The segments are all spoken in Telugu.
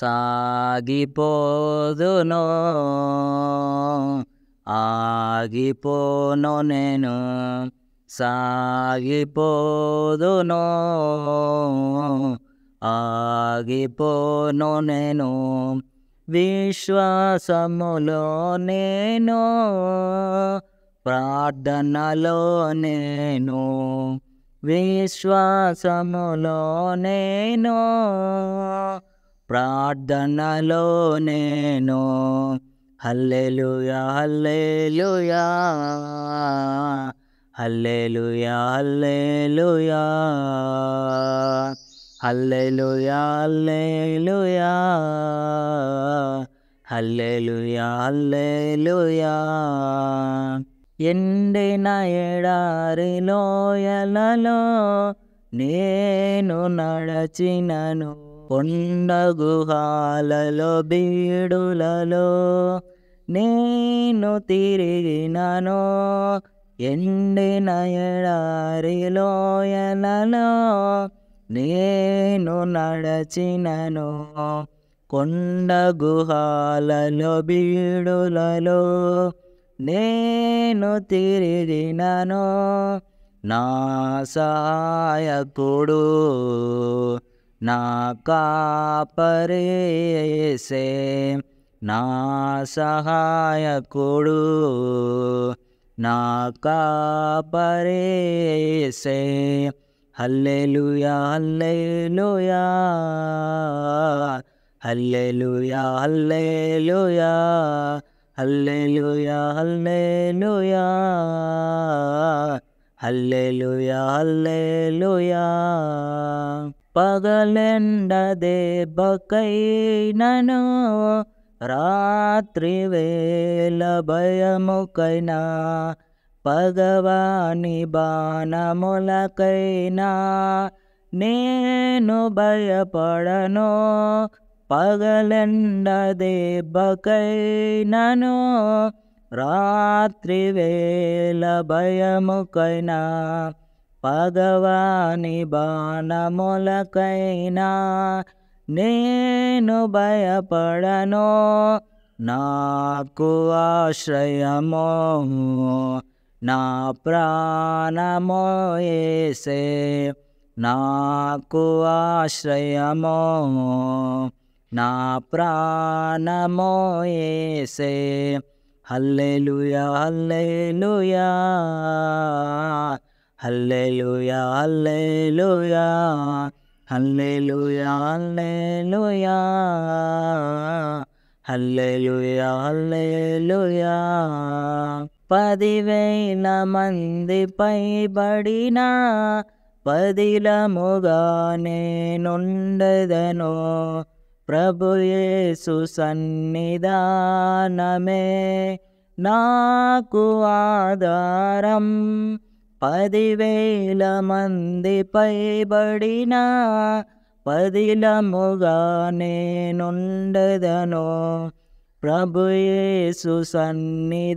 సాగిపోదును ఆగిపోను నేను సాగిపోదును ఆగిపోను నేను విశ్వాసములో నేను ప్రార్థనలో నేను విశ్వాసములో నేను ప్రార్థనలో నేను హల్లెలుయా హల్లెలుయా హల్లెలుయా హల్లెలుయా హల్లెలుయా హల్లెలుయా హల్లెలుయా హల్లెలుయా ఎండిన లోయలలో నేను నడచినను కొండ గుహాలలో బీడులలో నేను తిరిగినను ఎండిన ఎడారిలోయలలో నేను నడచినను కొండ గుహాలలో బీడులలో నేను తిరిగినను నా సహాయకుడు నా కాపరేసే నా సహాయకుడు నా కాపరేసే హల్లెలుయా హల్లెలుయా హల్లెలుయా హల్లెలుయా హల్లెలుయా హల్లెలుయా హల్లెలుయా హల్లెలుయా ಪಗಲೆಂಡದೆ ಬಕೈ ನನು ರಾತ್ರಿ ವೇಲ ಭಯಮುಕೈನ పగవాని బాణములకైనా నేను భయపడను పగలెండ దెబ్బకైనను రాత్రి వేళ భయముకైనా पदवानि बाणमुलकैना नेनु भयपडनो ना आश्रयमो ना प्राणमोयेसे ना आश्रयमो ना प्राणमोयसे हल्लेलुया हल्लेलुया। அல்லேலூயா அல்லேலூயா அல்லேலூயா அல்லேலூயா அல்லேலூயா அல்லேலூயா பதிவை நமந்து பைபடினா பதில முகானே நொண்டதனோ ప్రభుయేసు సన్నిధానమే నాకు ఆధారం పదివేల మంది పైబడిన పదిలముగా నేనుండదను ప్రభుయేసు సన్నిధానమే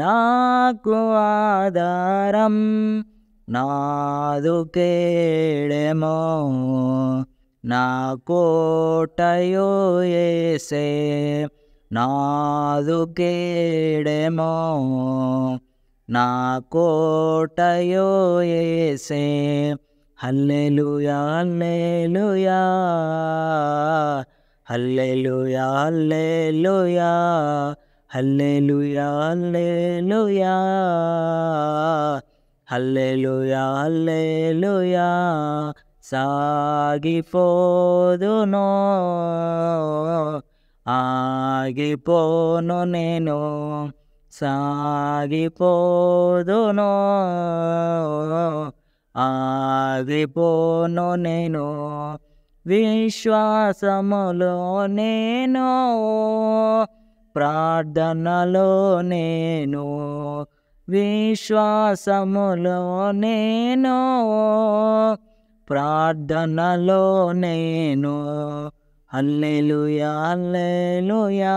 నాకు ఆధారం నాదు కేడెమో నా కోటయో ఏసే నాదు కేడెమో నా కోటయో ఏసే హల్లెలుయా హల్లెలుయా హల్లెలుయా హల్లెలుయా హల్లెలుయా హల్లెలుయా హల్లెలుయా హల్లెలుయా సాగిపోదును ఆగిపోను నేను సాగిపోదును ఆగిపోను నేను విశ్వాసములో నేను ప్రార్థనలో నేను విశ్వాసములో నేను ప్రార్థనలో నేను అల్లెలుయా అల్లెలుయా